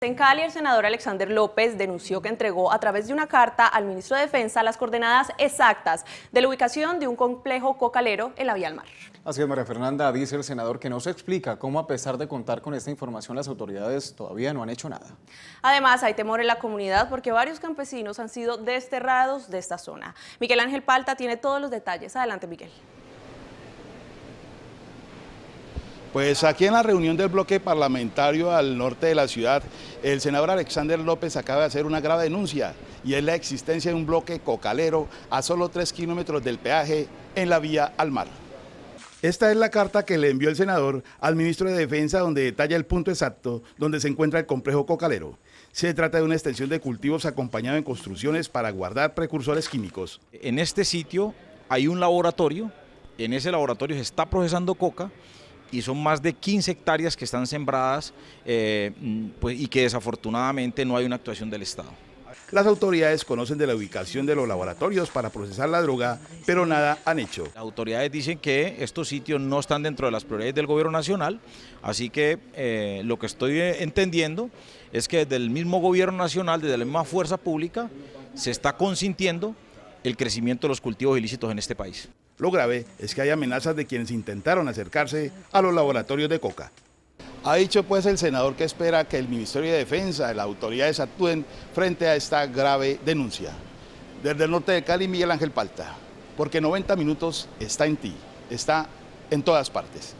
En Cali, el senador Alexander López denunció que entregó a través de una carta al ministro de Defensa las coordenadas exactas de la ubicación de un complejo cocalero en la vía al mar. Así es, María Fernanda, dice el senador que no se explica cómo a pesar de contar con esta información las autoridades todavía no han hecho nada. Además, hay temor en la comunidad porque varios campesinos han sido desterrados de esta zona. Miguel Ángel Palta tiene todos los detalles. Adelante, Miguel. Pues aquí en la reunión del bloque parlamentario al norte de la ciudad, el senador Alexander López acaba de hacer una grave denuncia y es la existencia de un bloque cocalero a solo 3 kilómetros del peaje en la vía al mar. Esta es la carta que le envió el senador al ministro de Defensa donde detalla el punto exacto donde se encuentra el complejo cocalero. Se trata de una extensión de cultivos acompañada en construcciones para guardar precursores químicos. En este sitio hay un laboratorio, en ese laboratorio se está procesando coca y son más de 15 hectáreas que están sembradas eh, pues, y que desafortunadamente no hay una actuación del Estado. Las autoridades conocen de la ubicación de los laboratorios para procesar la droga, pero nada han hecho. Las autoridades dicen que estos sitios no están dentro de las prioridades del gobierno nacional, así que eh, lo que estoy eh, entendiendo es que desde el mismo gobierno nacional, desde la misma fuerza pública, se está consintiendo el crecimiento de los cultivos ilícitos en este país. Lo grave es que hay amenazas de quienes intentaron acercarse a los laboratorios de coca. Ha dicho pues el senador que espera que el Ministerio de Defensa y las autoridades actúen frente a esta grave denuncia. Desde el norte de Cali, Miguel Ángel Palta, porque 90 minutos está en ti, está en todas partes.